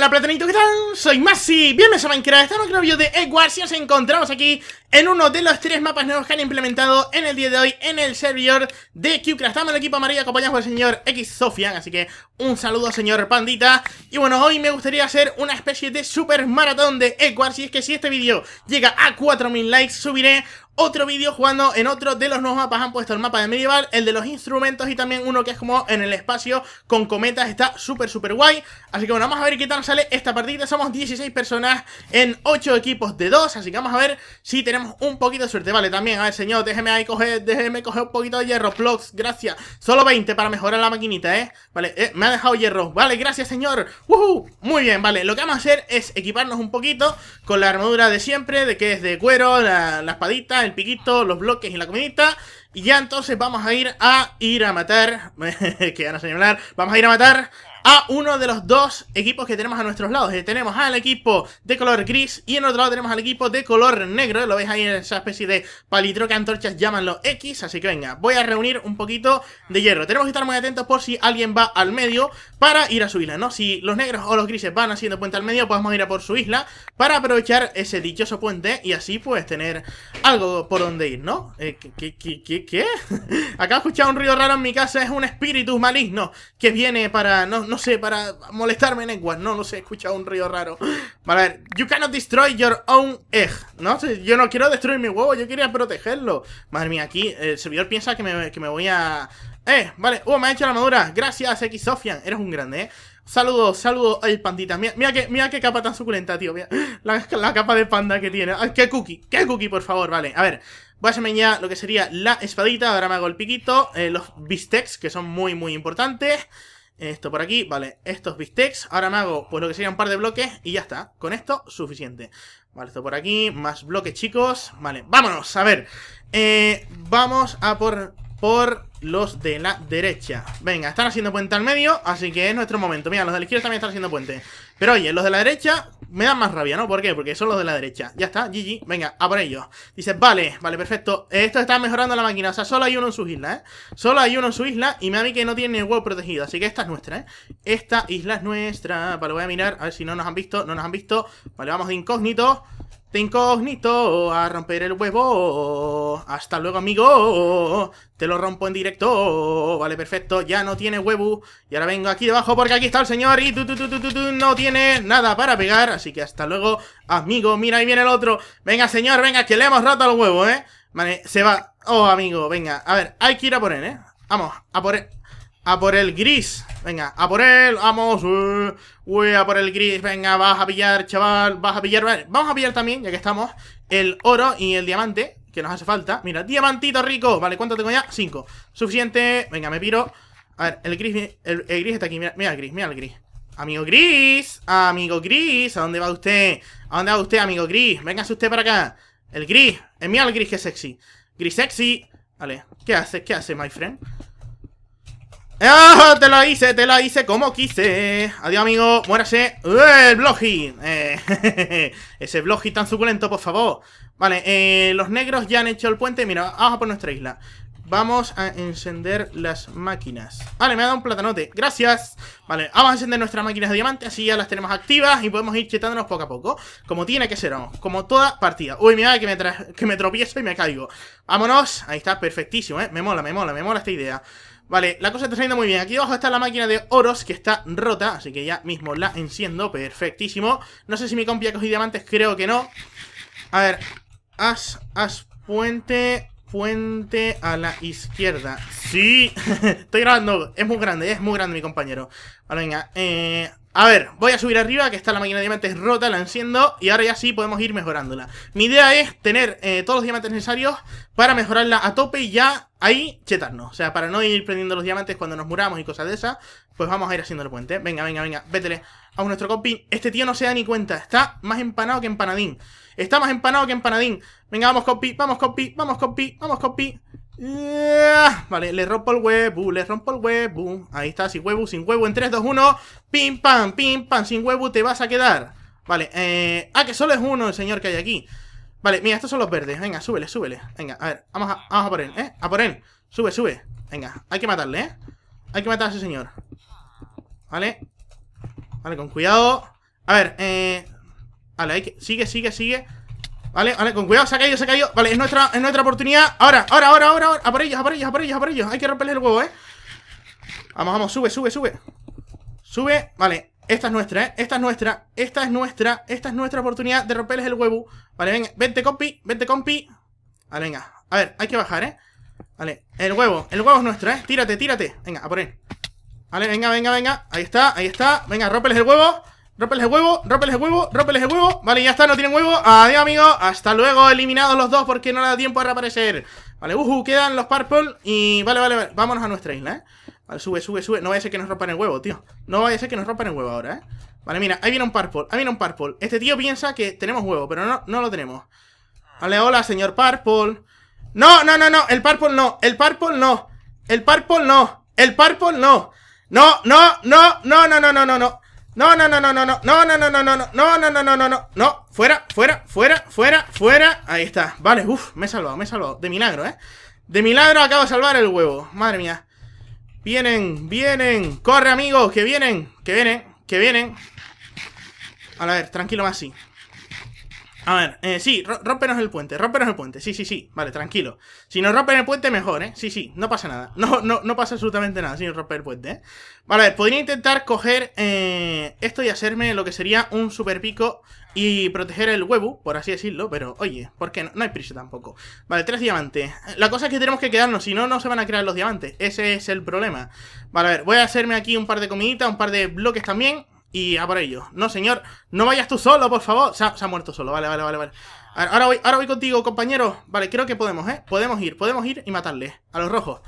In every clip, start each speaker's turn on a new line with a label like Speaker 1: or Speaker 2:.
Speaker 1: Hola platanito, ¿qué tal? Soy Masi, bienvenidos a Minecraft, estamos en un vídeo de Equars. y nos encontramos aquí en uno de los tres mapas nuevos que han implementado en el día de hoy en el servidor de Qcraft. Estamos en el equipo amarillo acompañados por el señor X así que un saludo señor Pandita. Y bueno, hoy me gustaría hacer una especie de super maratón de Equars. y es que si este vídeo llega a 4000 likes subiré otro vídeo jugando en otro de los nuevos mapas. Han puesto el mapa de medieval, el de los instrumentos y también uno que es como en el espacio con cometas. Está súper, súper guay. Así que bueno, vamos a ver qué tal sale esta partida. Somos 16 personas en 8 equipos de 2. Así que vamos a ver si tenemos un poquito de suerte. Vale, también, a ver, señor, déjeme ahí coger, déjeme coger un poquito de hierro. Plox, gracias. Solo 20 para mejorar la maquinita, ¿eh? Vale, eh, me ha dejado hierro. Vale, gracias, señor. Muy bien, vale. Lo que vamos a hacer es equiparnos un poquito con la armadura de siempre, de que es de cuero, la, espadita, piquito, los bloques y la comidita. Y ya entonces vamos a ir a ir a matar. que van a señalar. Vamos a ir a matar a uno de los dos equipos que tenemos a nuestros lados. Eh, tenemos al equipo de color gris y en otro lado tenemos al equipo de color negro. Lo veis ahí en esa especie de palitro que antorchas llaman los X. Así que venga, voy a reunir un poquito de hierro. Tenemos que estar muy atentos por si alguien va al medio para ir a su isla, ¿no? Si los negros o los grises van haciendo puente al medio, podemos ir a por su isla para aprovechar ese dichoso puente y así pues tener algo por donde ir, ¿no? Eh, ¿Qué? qué, qué, qué? Acá he escuchado un ruido raro en mi casa. Es un espíritu maligno que viene para... No, no sé, para molestarme en lenguas No, no sé, he escuchado un río raro. Vale, a ver. You cannot destroy your own egg. No sé, yo no quiero destruir mi huevo, yo quería protegerlo. Madre mía, aquí el servidor piensa que me, que me voy a... Eh, vale, Uh, me ha hecho la madura Gracias, X Sofian. Eres un grande, eh. Saludos, saludos, ay, pandita. Mira, mira, qué, mira qué capa tan suculenta, tío. la, capa de panda que tiene. Ay, qué cookie, qué cookie, por favor. Vale, a ver. Voy a hacerme ya lo que sería la espadita. Ahora me hago el piquito. Eh, los bistecs, que son muy, muy importantes. Esto por aquí, vale, estos bistecs. Ahora me hago pues lo que sería un par de bloques y ya está. Con esto, suficiente. Vale, esto por aquí, más bloques chicos. Vale, vámonos, a ver. Eh, vamos a por, por los de la derecha Venga, están haciendo puente al medio, así que es nuestro momento Mira, los de la izquierda también están haciendo puente Pero oye, los de la derecha me dan más rabia, ¿no? ¿Por qué? Porque son los de la derecha Ya está, GG, venga, a por ellos Dice, vale, vale, perfecto Esto está mejorando la máquina, o sea, solo hay uno en su isla, ¿eh? Solo hay uno en su isla y me da a mí que no tiene web protegido Así que esta es nuestra, ¿eh? Esta isla es nuestra Vale, voy a mirar, a ver si no nos han visto No nos han visto, vale, vamos de incógnito de incógnito a romper el huevo. Hasta luego, amigo. Te lo rompo en directo. Vale, perfecto. Ya no tiene huevo. Y ahora vengo aquí debajo porque aquí está el señor. Y tú, tú, tú, tú, tú, no tiene nada para pegar. Así que hasta luego, amigo. Mira, ahí viene el otro. Venga, señor, venga, que le hemos roto el huevo, ¿eh? Vale, se va. Oh, amigo, venga. A ver, hay que ir a poner, ¿eh? Vamos, a por él. A por el gris. Venga, a por él. Vamos. Uy, a por el gris. Venga, vas a pillar, chaval. Vas a pillar. Vamos a pillar también, ya que estamos, el oro y el diamante. Que nos hace falta. Mira, diamantito rico. Vale, ¿cuánto tengo ya? Cinco. Suficiente. Venga, me piro. A ver, el gris, el, gris está aquí. Mira, el gris, mira el gris. Amigo gris. Amigo gris. ¿A dónde va usted? ¿A dónde va usted, amigo gris? Venga, usted para acá. El gris. Eh, mira el gris que sexy. Gris sexy. Vale, ¿qué hace? ¿Qué hace, my friend? ¡Ah! Te lo hice, te la hice como quise. Adiós, amigo. Muérase. ¡El blogi! Eh, ese blogi tan suculento, por favor. Vale, eh, los negros ya han hecho el puente. Mira, vamos a por nuestra isla. Vamos a encender las máquinas. Vale, me ha dado un platanote. Gracias. Vale, vamos a encender nuestras máquinas de diamante. Así ya las tenemos activas y podemos ir chetándonos poco a poco. Como tiene que ser, vamos. Como toda partida. Uy, mira que me, que me tropiezo y me caigo. Vámonos. Ahí está, perfectísimo, ¿eh? Me mola, me mola, me mola esta idea. Vale, la cosa está saliendo muy bien. Aquí abajo está la máquina de oros que está rota, así que ya mismo la enciendo. Perfectísimo. No sé si mi compi ha cogido diamantes, creo que no. A ver, as, as, puente, puente a la izquierda. Sí, estoy grabando. Es muy grande, es muy grande mi compañero. vale, venga, eh, a ver, voy a subir arriba, que está la máquina de diamantes rota, la enciendo y ahora ya sí podemos ir mejorándola. Mi idea es tener eh, todos los diamantes necesarios para mejorarla a tope y ya ahí chetarnos. O sea, para no ir prendiendo los diamantes cuando nos muramos y cosas de esas, pues vamos a ir haciendo el puente. Venga, venga, venga, vétele a nuestro copy, Este tío no se da ni cuenta, está más empanado que empanadín. Está más empanado que empanadín. Venga, vamos, copy, vamos, copy, vamos, copy, vamos, copy. Vale, le rompo el huevo, le rompo el huevo. Ahí está, sin huevo, sin huevo. En 3, 2, 1. Pim, pam, pim, pam. Sin huevo te vas a quedar. Vale, eh... Ah, que solo es uno el señor que hay aquí. Vale, mira, estos son los verdes. Venga, súbele, súbele. Venga, a ver, vamos a, vamos a por él, ¿eh? A por él. Sube, sube. Venga, hay que matarle, ¿eh? Hay que matar a ese señor. Vale. Vale, con cuidado. A ver, eh... Vale, hay que... Sigue, sigue, sigue. Vale, vale, con cuidado, se ha caído, se ha caído Vale, es nuestra, es nuestra oportunidad Ahora, ahora, ahora, ahora, ahora A por ellos, a por ellos, a por ellos, a por ellos Hay que romperles el huevo, eh Vamos, vamos, sube, sube, sube Sube, vale Esta es nuestra, eh Esta es nuestra Esta es nuestra Esta es nuestra oportunidad de romperles el huevo Vale, venga, vente compi Vente compi Vale, venga A ver, hay que bajar, eh Vale, el huevo El huevo es nuestro, eh Tírate, tírate Venga, a por él Vale, venga, venga, venga Ahí está, ahí está Venga, rompeles el huevo Rómpeles el huevo, rómpeles el huevo, rómpeles el huevo Vale, ya está, no tienen huevo Adiós, amigo, Hasta luego, eliminados los dos porque no le da tiempo a reaparecer Vale, uhu, quedan los purple Y vale, vale, vale, vámonos a nuestra isla, eh Vale, sube, sube, sube No vaya a ser que nos rompan el huevo, tío No vaya a ser que nos rompan el huevo ahora, eh Vale, mira, ahí viene un purple, ahí viene un purple Este tío piensa que tenemos huevo, pero no, no lo tenemos Vale, hola, señor purple No, no, no, no, el purple no El purple no, el purple no El purple no No, no, no, no, no, no, no, no, no no, no, no, no, no, no, no, no, no, no, no, no, no, no, no, no, no, no, fuera, fuera, fuera, fuera, fuera, ahí está, vale, uff, me he salvado, me he salvado, de milagro, eh, de milagro acabo de salvar el huevo, madre mía, vienen, vienen, corre amigos, que vienen, que vienen, que vienen, a ver, tranquilo, más así, a ver, eh, sí, rompenos el puente, rompenos el puente, sí, sí, sí, vale, tranquilo. Si nos rompen el puente, mejor, ¿eh? Sí, sí, no pasa nada. No, no, no pasa absolutamente nada si nos rompen el puente, ¿eh? Vale, a ver, podría intentar coger eh, esto y hacerme lo que sería un super pico y proteger el huevo, por así decirlo, pero oye, ¿por qué no? No hay prisa tampoco. Vale, tres diamantes. La cosa es que tenemos que quedarnos, si no, no se van a crear los diamantes. Ese es el problema. Vale, a ver, voy a hacerme aquí un par de comiditas, un par de bloques también y a por ello. No, señor, no vayas tú solo, por favor. Se ha, muerto solo, vale, vale, vale, vale. Ahora voy, ahora voy contigo, compañero. Vale, creo que podemos, ¿eh? Podemos ir, podemos ir y matarle. A los rojos.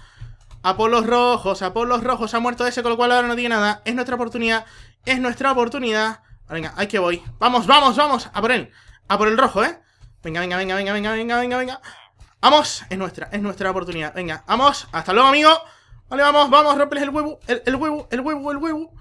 Speaker 1: A por los rojos, a por los rojos. Se Ha muerto ese, con lo cual ahora no tiene nada. Es nuestra oportunidad, es nuestra oportunidad. Venga, hay que voy. Vamos, vamos, vamos. A por él. A por el rojo, ¿eh? Venga, venga, venga, venga, venga, venga, venga, venga. Vamos, es nuestra, es nuestra oportunidad. Venga, vamos. Hasta luego, amigo. Vale, vamos, vamos, rompeles el huevo, el huevo, el huevo, el huevo.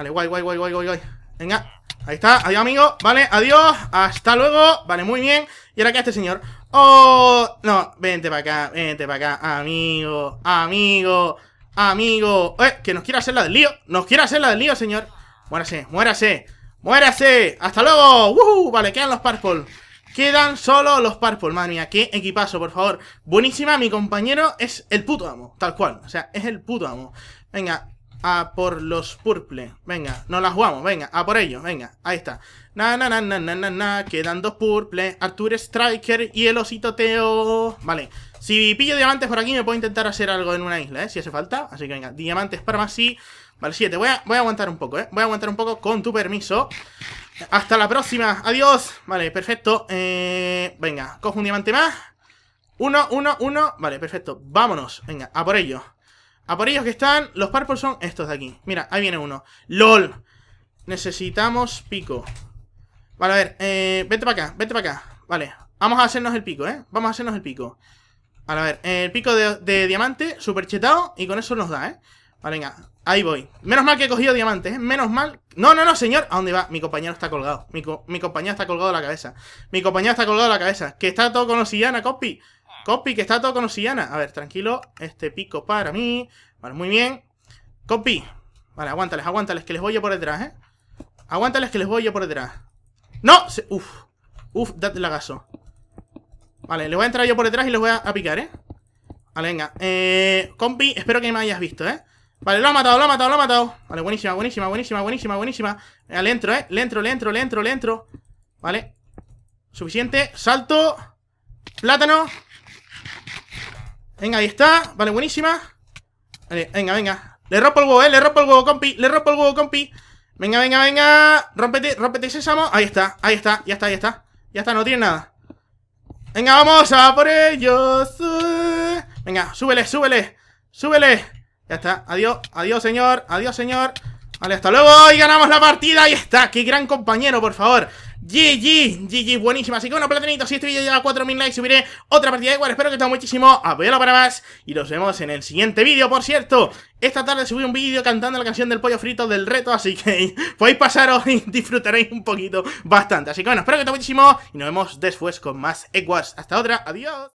Speaker 1: Vale, guay, guay, guay, guay, guay, guay Venga, ahí está, adiós amigo, Vale, adiós, hasta luego Vale, muy bien, y ahora que este señor Oh, no, vente para acá Vente para acá, amigo Amigo, amigo Eh, que nos quiera hacer la del lío, nos quiere hacer la del lío Señor, muérase, muérase ¡Muérase! ¡Hasta luego! Vale, quedan los Purple Quedan solo los Purple, madre mía, qué equipazo, por favor Buenísima, mi compañero es el puto amo, tal cual O sea, es el puto amo Venga, a por los purple. Venga, nos la jugamos, venga, a por ellos, venga, ahí está. Na, na, na, na, na, na, quedan dos purple, Arturo Striker y el osito Teo. Vale, si pillo diamantes por aquí me puedo intentar hacer algo en una isla, ¿eh? Si hace falta, así que venga, diamantes para más sí. Vale, siete voy a, voy a aguantar un poco, ¿eh? Voy a aguantar un poco con tu permiso. Hasta la próxima, adiós. Vale, perfecto, eh, venga, cojo un diamante más. Uno, uno, uno, vale, perfecto, vámonos, venga, a por ello. A por ellos que están, los purple son estos de aquí Mira, ahí viene uno ¡Lol! Necesitamos pico Vale, a ver, eh, vete para acá, vete para acá Vale, vamos a hacernos el pico, ¿eh? Vamos a hacernos el pico Vale, a ver, eh, el pico de, diamante Super chetado y con eso nos da, ¿eh? Vale, venga, ahí voy Menos mal que he cogido diamantes, ¿eh? Menos mal No, no, no, señor, ¿a dónde va? Mi compañero está colgado Mi, compañero está colgado de la cabeza Mi compañero está colgado de la cabeza Que está todo con los sillana, copy Copy, que está todo con Ana A ver, tranquilo. Este pico para mí. Vale, muy bien. Copy. Vale, aguántales, aguántales, que les voy yo por detrás, ¿eh? Aguántales que les voy yo por detrás. ¡No! Uf. Uf, date gaso Vale, le voy a entrar yo por detrás y les voy a, picar, ¿eh? Vale, venga. Eh, compi, espero que me hayas visto, ¿eh? Vale, lo ha matado, lo ha matado, lo ha matado. Vale, buenísima, buenísima, buenísima, buenísima, buenísima. Eh, le entro, ¿eh? Le entro, le entro, le entro, le entro. Vale. Suficiente. Salto. Plátano. Venga, ahí está. Vale, buenísima. Vale, venga, venga. Le rompo el huevo, eh. Le rompo el huevo, compi. Le rompo el huevo, compi. Venga, venga, venga. Rómpete, rómpete, sésamo. Ahí está, ahí está, ya está, ya está. Ya está, no tiene nada. Venga, vamos a por ellos. Venga, súbele, súbele. Súbele. Ya está. Adiós, adiós, señor. Adiós, señor. Vale, hasta luego y ganamos la partida. Ahí está. Qué gran compañero, por favor. GG, GG, buenísima. Así que bueno, platanitos, si este vídeo llega a 4000 likes, subiré otra partida de igual. Espero que os haya muchísimo. Apoyalo para más. Y nos vemos en el siguiente vídeo. Por cierto, esta tarde subí un vídeo cantando la canción del pollo frito del reto. Así que podéis pasaros y disfrutaréis un poquito bastante. Así que bueno, espero que os muchísimo. Y nos vemos después con más Equas. Hasta otra. Adiós.